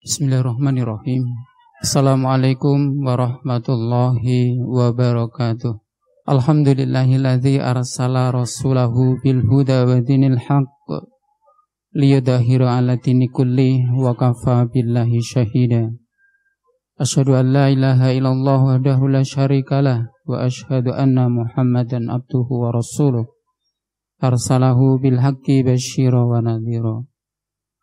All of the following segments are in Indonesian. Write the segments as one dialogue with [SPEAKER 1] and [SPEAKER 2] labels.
[SPEAKER 1] Bismillahirrahmanirrahim. Assalamualaikum warahmatullahi wabarakatuh. Alhamdulillahilladzi arsala rasulahu bil huda wa dinil haqq ala dini kulli wa kafa billahi syahida. Asyhadu an la ilaha illallah wahdahu la syarikalah wa asyhadu anna Muhammadan abduhu wa rasuluh arsalahu bil haqqi basyira wa nadhira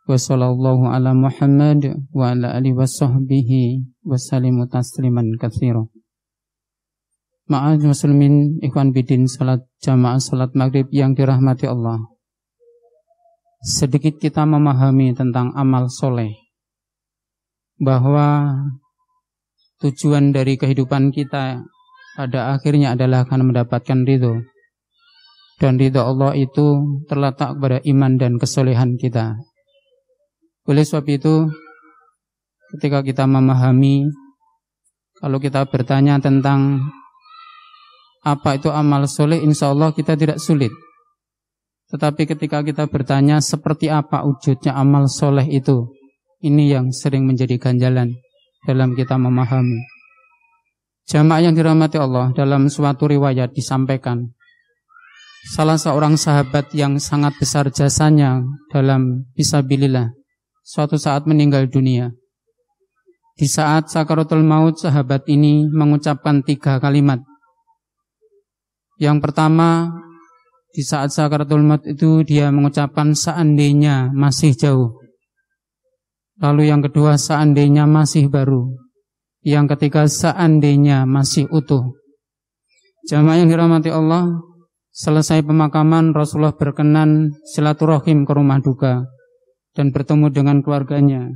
[SPEAKER 1] Wassalamu'alaikum ala Muhammad wa ala alihi wa sahbihi wa salimu tasliman katsira. Ma'al muslimin ikhwan bidin salat jamaah salat maghrib yang dirahmati Allah. Sedikit kita memahami tentang amal soleh. Bahwa tujuan dari kehidupan kita pada akhirnya adalah akan mendapatkan ridho. Dan ridho Allah itu terletak pada iman dan kesolehan kita oleh sebab itu, ketika kita memahami, kalau kita bertanya tentang apa itu amal soleh, insya Allah kita tidak sulit. Tetapi ketika kita bertanya seperti apa wujudnya amal soleh itu, ini yang sering menjadi ganjalan dalam kita memahami. Jamaah yang dirahmati Allah dalam suatu riwayat disampaikan, salah seorang sahabat yang sangat besar jasanya dalam bisabilillah, suatu saat meninggal dunia. Di saat sakaratul maut sahabat ini mengucapkan tiga kalimat. Yang pertama, di saat sakaratul maut itu dia mengucapkan seandainya masih jauh. Lalu yang kedua, seandainya masih baru. Yang ketiga, seandainya masih utuh. Jamaah yang dirahmati Allah, selesai pemakaman Rasulullah berkenan silaturahim ke rumah duka dan bertemu dengan keluarganya.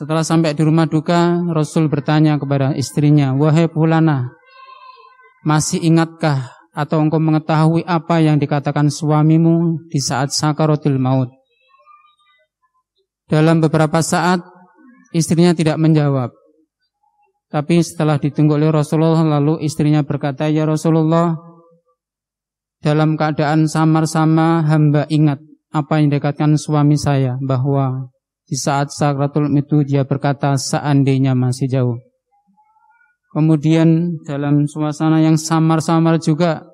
[SPEAKER 1] Setelah sampai di rumah duka, Rasul bertanya kepada istrinya, "Wahai Pulana, masih ingatkah atau engkau mengetahui apa yang dikatakan suamimu di saat sakaratul maut?" Dalam beberapa saat, istrinya tidak menjawab. Tapi setelah ditunggu oleh Rasulullah, lalu istrinya berkata, "Ya Rasulullah, dalam keadaan samar-sama hamba ingat apa yang dikatakan suami saya bahwa di saat sakratul itu dia berkata seandainya masih jauh. Kemudian dalam suasana yang samar-samar juga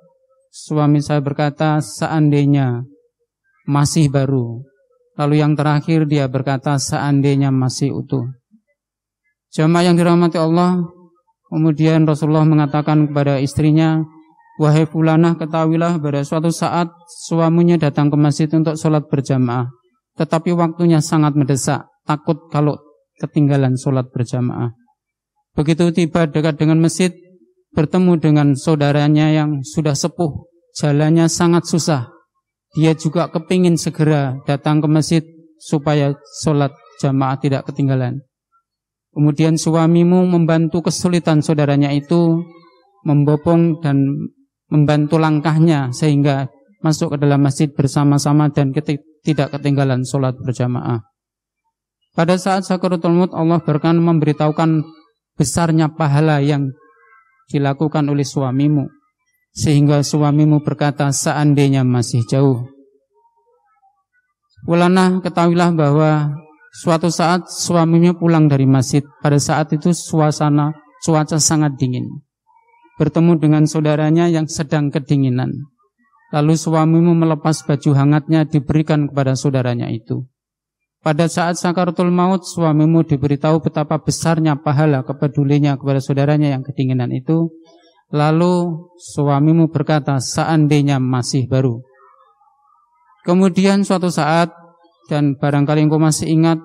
[SPEAKER 1] suami saya berkata seandainya masih baru. Lalu yang terakhir dia berkata seandainya masih utuh. Jamaah yang dirahmati Allah, kemudian Rasulullah mengatakan kepada istrinya, Wahai fulanah ketahuilah pada suatu saat suaminya datang ke masjid untuk sholat berjamaah. Tetapi waktunya sangat mendesak, takut kalau ketinggalan sholat berjamaah. Begitu tiba dekat dengan masjid, bertemu dengan saudaranya yang sudah sepuh, jalannya sangat susah. Dia juga kepingin segera datang ke masjid supaya sholat jamaah tidak ketinggalan. Kemudian suamimu membantu kesulitan saudaranya itu, membopong dan membantu langkahnya sehingga masuk ke dalam masjid bersama-sama dan tidak ketinggalan sholat berjamaah. Pada saat sakaratul maut Allah berkan memberitahukan besarnya pahala yang dilakukan oleh suamimu sehingga suamimu berkata seandainya masih jauh. Walana ketahuilah bahwa suatu saat suaminya pulang dari masjid. Pada saat itu suasana cuaca sangat dingin bertemu dengan saudaranya yang sedang kedinginan. Lalu suamimu melepas baju hangatnya diberikan kepada saudaranya itu. Pada saat sakaratul maut, suamimu diberitahu betapa besarnya pahala kepedulinya kepada saudaranya yang kedinginan itu. Lalu suamimu berkata, seandainya masih baru. Kemudian suatu saat, dan barangkali engkau masih ingat,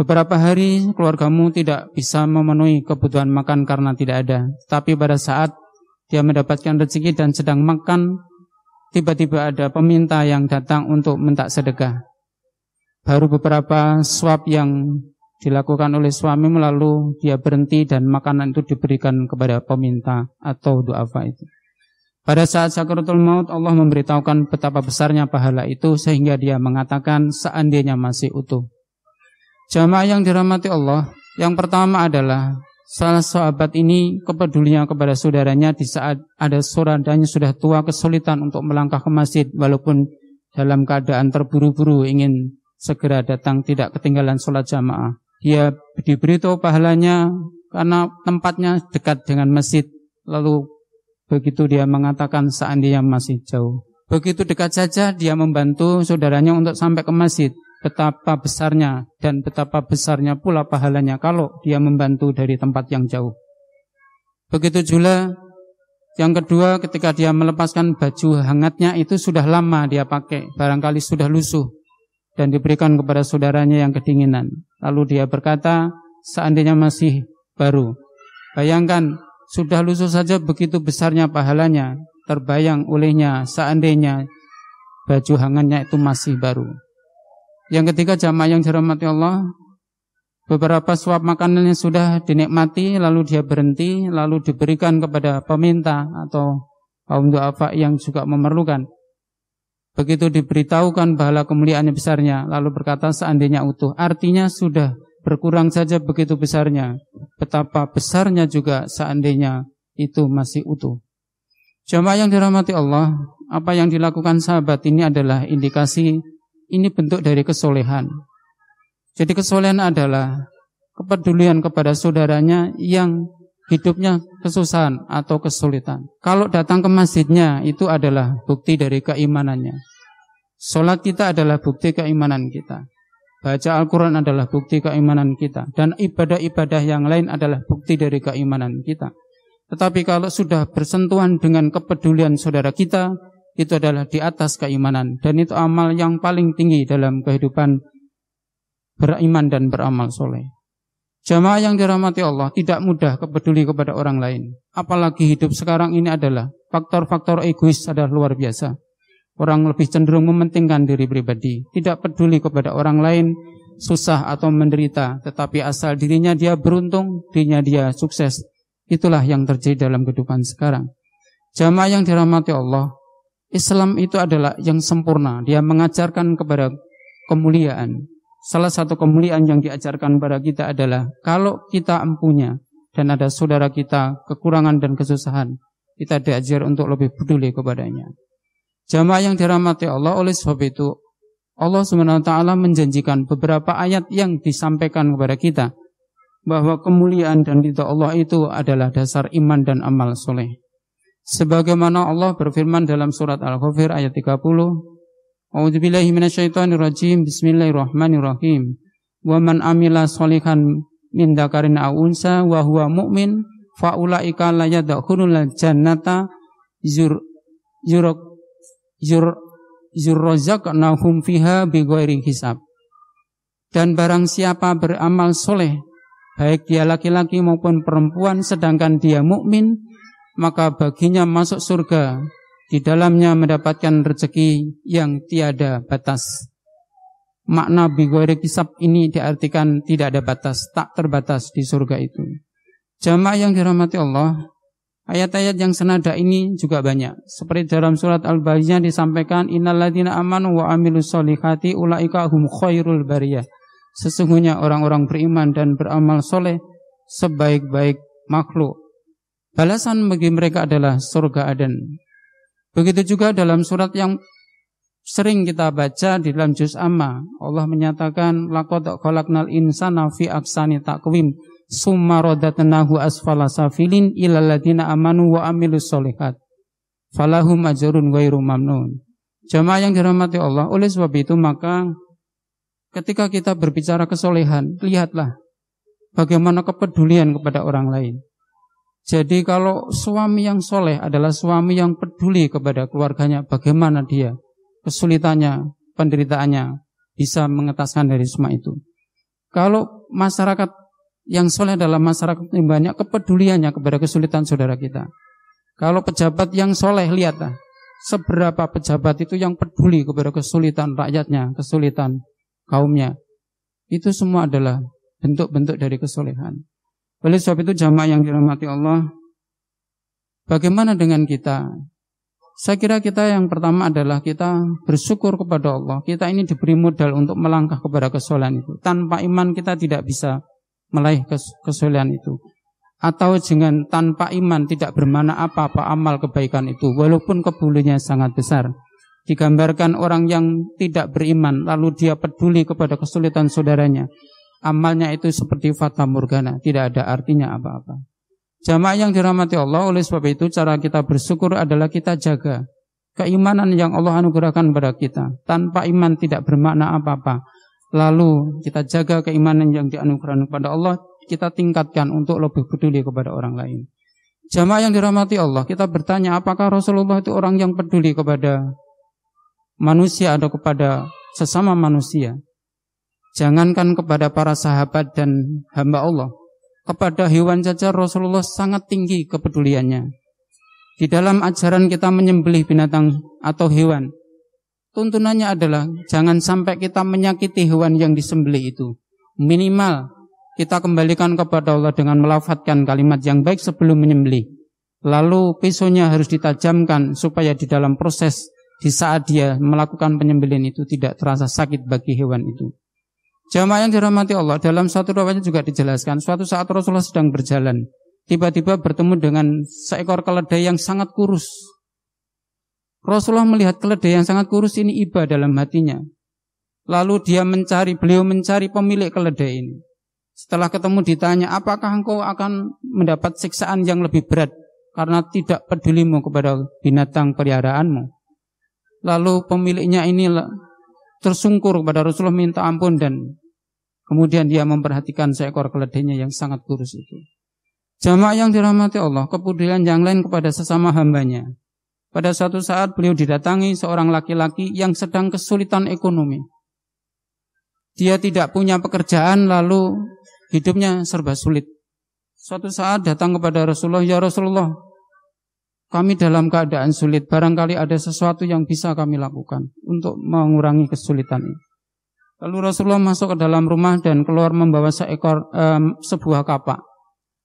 [SPEAKER 1] Beberapa hari keluargamu tidak bisa memenuhi kebutuhan makan karena tidak ada. Tapi pada saat dia mendapatkan rezeki dan sedang makan, tiba-tiba ada peminta yang datang untuk mentak sedekah. Baru beberapa suap yang dilakukan oleh suami melalui dia berhenti dan makanan itu diberikan kepada peminta atau duafa itu. Pada saat sakaratul maut Allah memberitahukan betapa besarnya pahala itu sehingga dia mengatakan seandainya masih utuh. Jamaah yang dirahmati Allah, yang pertama adalah salah sahabat ini kepedulian kepada saudaranya di saat ada saudaranya sudah tua kesulitan untuk melangkah ke masjid walaupun dalam keadaan terburu-buru ingin segera datang tidak ketinggalan sholat jamaah. Dia diberitahu pahalanya karena tempatnya dekat dengan masjid. Lalu begitu dia mengatakan seandainya masih jauh. Begitu dekat saja dia membantu saudaranya untuk sampai ke masjid betapa besarnya dan betapa besarnya pula pahalanya kalau dia membantu dari tempat yang jauh. Begitu juga yang kedua ketika dia melepaskan baju hangatnya itu sudah lama dia pakai, barangkali sudah lusuh dan diberikan kepada saudaranya yang kedinginan. Lalu dia berkata, seandainya masih baru. Bayangkan, sudah lusuh saja begitu besarnya pahalanya, terbayang olehnya seandainya baju hangatnya itu masih baru. Yang ketiga jamaah yang dirahmati Allah, beberapa suap makanan yang sudah dinikmati lalu dia berhenti lalu diberikan kepada peminta atau kaum duafa yang juga memerlukan. Begitu diberitahukan kemuliaan kemuliaannya besarnya lalu berkata seandainya utuh artinya sudah berkurang saja begitu besarnya. Betapa besarnya juga seandainya itu masih utuh. Jamaah yang dirahmati Allah, apa yang dilakukan sahabat ini adalah indikasi ini bentuk dari kesolehan. Jadi kesolehan adalah kepedulian kepada saudaranya yang hidupnya kesusahan atau kesulitan. Kalau datang ke masjidnya itu adalah bukti dari keimanannya. Sholat kita adalah bukti keimanan kita. Baca Al-Quran adalah bukti keimanan kita. Dan ibadah-ibadah yang lain adalah bukti dari keimanan kita. Tetapi kalau sudah bersentuhan dengan kepedulian saudara kita, itu adalah di atas keimanan dan itu amal yang paling tinggi dalam kehidupan beriman dan beramal soleh. Jamaah yang dirahmati Allah tidak mudah peduli kepada orang lain. Apalagi hidup sekarang ini adalah faktor-faktor egois adalah luar biasa. Orang lebih cenderung mementingkan diri pribadi, tidak peduli kepada orang lain, susah atau menderita, tetapi asal dirinya dia beruntung, dirinya dia sukses. Itulah yang terjadi dalam kehidupan sekarang. Jamaah yang dirahmati Allah, Islam itu adalah yang sempurna. Dia mengajarkan kepada kemuliaan. Salah satu kemuliaan yang diajarkan kepada kita adalah kalau kita empunya dan ada saudara kita kekurangan dan kesusahan, kita diajar untuk lebih peduli kepadanya. Jamaah yang dirahmati Allah oleh sebab itu Allah SWT menjanjikan beberapa ayat yang disampaikan kepada kita bahwa kemuliaan dan ridha Allah itu adalah dasar iman dan amal soleh. Sebagaimana Allah berfirman dalam surat Al-Ghafir ayat 30, A'udzubillahi minasyaitonirrajim. Bismillahirrahmanirrahim. Wa man amila sholihan min dzakarin aw unsa wa huwa mu'min fa ulaika la yadkhulul jannata zur zur zur nahum fiha bighairi hisab. Dan barang siapa beramal soleh, baik dia laki-laki maupun perempuan, sedangkan dia mukmin, maka baginya masuk surga, di dalamnya mendapatkan rezeki yang tiada batas. Makna bigore kisab ini diartikan tidak ada batas, tak terbatas di surga itu. Jamaah yang dirahmati Allah, Ayat-ayat yang senada ini juga banyak. Seperti dalam surat Al-Baqarah disampaikan innalladzina amanu wa amilus solihati ulaika hum khairul bariyah. Sesungguhnya orang-orang beriman dan beramal soleh sebaik-baik makhluk. Balasan bagi mereka adalah surga Aden. Begitu juga dalam surat yang sering kita baca di dalam juz amma, Allah menyatakan laqad khalaqnal insana fi aksani taqwim summa radatnahu asfala safilin ilal ladina amanu wa amilus solihat falahum ajrun ghairu mamnun. Jamaah yang dirahmati Allah, oleh sebab itu maka ketika kita berbicara kesolehan, lihatlah bagaimana kepedulian kepada orang lain. Jadi kalau suami yang soleh adalah suami yang peduli kepada keluarganya, bagaimana dia, kesulitannya, penderitaannya, bisa mengetaskan dari semua itu. Kalau masyarakat yang soleh adalah masyarakat yang banyak kepeduliannya kepada kesulitan saudara kita. Kalau pejabat yang soleh, lihatlah seberapa pejabat itu yang peduli kepada kesulitan rakyatnya, kesulitan kaumnya. Itu semua adalah bentuk-bentuk dari kesolehan. Oleh sebab itu jamaah yang dirahmati Allah, bagaimana dengan kita? Saya kira kita yang pertama adalah kita bersyukur kepada Allah. Kita ini diberi modal untuk melangkah kepada kesolehan itu. Tanpa iman kita tidak bisa melaih kesolehan itu. Atau dengan tanpa iman tidak bermana apa-apa amal kebaikan itu. Walaupun kebulunya sangat besar. Digambarkan orang yang tidak beriman lalu dia peduli kepada kesulitan saudaranya amalnya itu seperti fata morgana, tidak ada artinya apa-apa. Jamaah yang dirahmati Allah, oleh sebab itu cara kita bersyukur adalah kita jaga keimanan yang Allah anugerahkan kepada kita. Tanpa iman tidak bermakna apa-apa. Lalu kita jaga keimanan yang dianugerahkan kepada Allah, kita tingkatkan untuk lebih peduli kepada orang lain. Jamaah yang dirahmati Allah, kita bertanya apakah Rasulullah itu orang yang peduli kepada manusia atau kepada sesama manusia? Jangankan kepada para sahabat dan hamba Allah, kepada hewan saja Rasulullah sangat tinggi kepeduliannya. Di dalam ajaran kita menyembelih binatang atau hewan, tuntunannya adalah jangan sampai kita menyakiti hewan yang disembelih itu. Minimal kita kembalikan kepada Allah dengan melafatkan kalimat yang baik sebelum menyembelih. Lalu pisaunya harus ditajamkan supaya di dalam proses di saat dia melakukan penyembelian itu tidak terasa sakit bagi hewan itu. Jamaah yang dirahmati Allah, dalam satu riwayat juga dijelaskan, suatu saat Rasulullah sedang berjalan, tiba-tiba bertemu dengan seekor keledai yang sangat kurus. Rasulullah melihat keledai yang sangat kurus ini iba dalam hatinya. Lalu dia mencari, beliau mencari pemilik keledai ini. Setelah ketemu ditanya, apakah engkau akan mendapat siksaan yang lebih berat karena tidak pedulimu kepada binatang peliharaanmu? Lalu pemiliknya ini tersungkur kepada Rasulullah minta ampun dan Kemudian dia memperhatikan seekor keledainya yang sangat kurus itu. Jamaah yang dirahmati Allah, kepedulian yang lain kepada sesama hambanya. Pada suatu saat beliau didatangi seorang laki-laki yang sedang kesulitan ekonomi. Dia tidak punya pekerjaan lalu hidupnya serba sulit. Suatu saat datang kepada Rasulullah, "Ya Rasulullah, kami dalam keadaan sulit, barangkali ada sesuatu yang bisa kami lakukan untuk mengurangi kesulitan ini." Lalu Rasulullah masuk ke dalam rumah dan keluar membawa seekor um, sebuah kapak.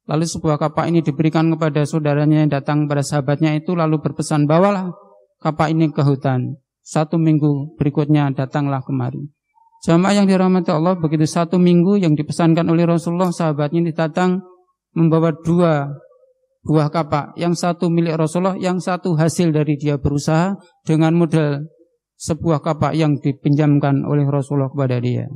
[SPEAKER 1] Lalu sebuah kapak ini diberikan kepada saudaranya yang datang pada sahabatnya itu lalu berpesan bawalah kapak ini ke hutan. Satu minggu berikutnya datanglah kemari. Jamaah yang dirahmati Allah begitu satu minggu yang dipesankan oleh Rasulullah sahabatnya datang membawa dua buah kapak. Yang satu milik Rasulullah, yang satu hasil dari dia berusaha dengan modal sebuah kapak yang dipinjamkan oleh Rasulullah kepada dia.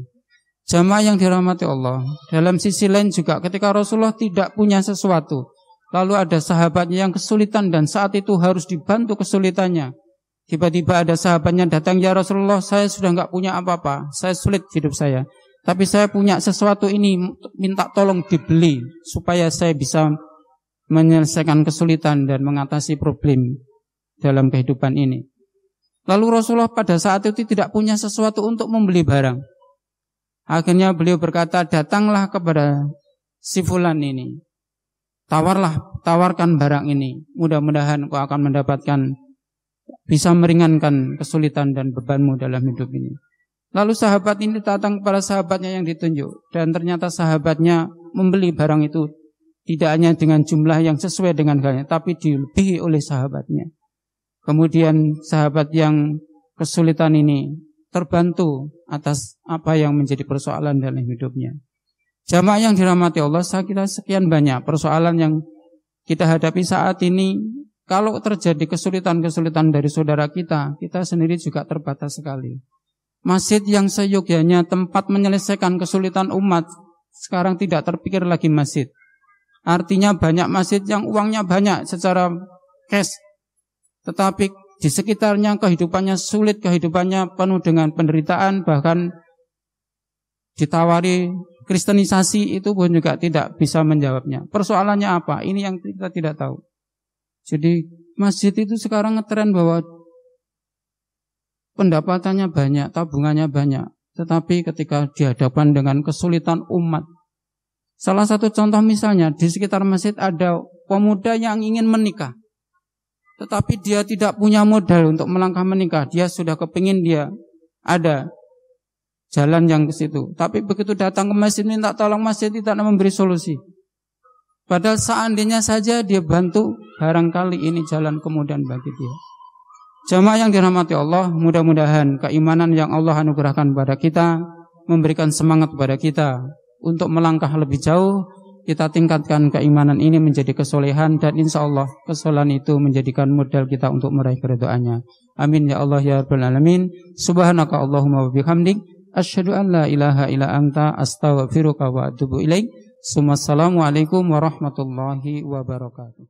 [SPEAKER 1] Jamaah yang dirahmati Allah. Dalam sisi lain juga ketika Rasulullah tidak punya sesuatu. Lalu ada sahabatnya yang kesulitan dan saat itu harus dibantu kesulitannya. Tiba-tiba ada sahabatnya datang, ya Rasulullah saya sudah nggak punya apa-apa. Saya sulit hidup saya. Tapi saya punya sesuatu ini minta tolong dibeli supaya saya bisa menyelesaikan kesulitan dan mengatasi problem dalam kehidupan ini. Lalu Rasulullah pada saat itu tidak punya sesuatu untuk membeli barang. Akhirnya beliau berkata, datanglah kepada si fulan ini. Tawarlah, tawarkan barang ini. Mudah-mudahan kau akan mendapatkan, bisa meringankan kesulitan dan bebanmu dalam hidup ini. Lalu sahabat ini datang kepada sahabatnya yang ditunjuk. Dan ternyata sahabatnya membeli barang itu tidak hanya dengan jumlah yang sesuai dengan harganya, tapi dilebihi oleh sahabatnya. Kemudian sahabat yang kesulitan ini terbantu atas apa yang menjadi persoalan dalam hidupnya. Jamaah yang dirahmati Allah, saya kira sekian banyak persoalan yang kita hadapi saat ini. Kalau terjadi kesulitan-kesulitan dari saudara kita, kita sendiri juga terbatas sekali. Masjid yang seyogyanya tempat menyelesaikan kesulitan umat, sekarang tidak terpikir lagi masjid. Artinya banyak masjid yang uangnya banyak secara cash, tetapi di sekitarnya kehidupannya sulit, kehidupannya penuh dengan penderitaan, bahkan ditawari kristenisasi itu pun juga tidak bisa menjawabnya. Persoalannya apa? Ini yang kita tidak tahu. Jadi masjid itu sekarang ngetren bahwa pendapatannya banyak, tabungannya banyak. Tetapi ketika dihadapan dengan kesulitan umat, salah satu contoh misalnya di sekitar masjid ada pemuda yang ingin menikah. Tetapi dia tidak punya modal untuk melangkah menikah. Dia sudah kepingin dia ada jalan yang ke situ. Tapi begitu datang ke masjid minta tolong masjid tidak memberi solusi. Padahal seandainya saja dia bantu, barangkali ini jalan kemudian bagi dia. Jamaah yang dirahmati Allah, mudah-mudahan keimanan yang Allah anugerahkan kepada kita memberikan semangat kepada kita untuk melangkah lebih jauh kita tingkatkan keimanan ini menjadi kesolehan dan insya Allah kesolehan itu menjadikan modal kita untuk meraih keridhaannya. Amin ya Allah ya Rabbal Alamin. Subhanaka Allahumma wa bihamdik. Asyhadu an la ilaha illa anta astaghfiruka wa atubu ilaik. Assalamualaikum warahmatullahi wabarakatuh.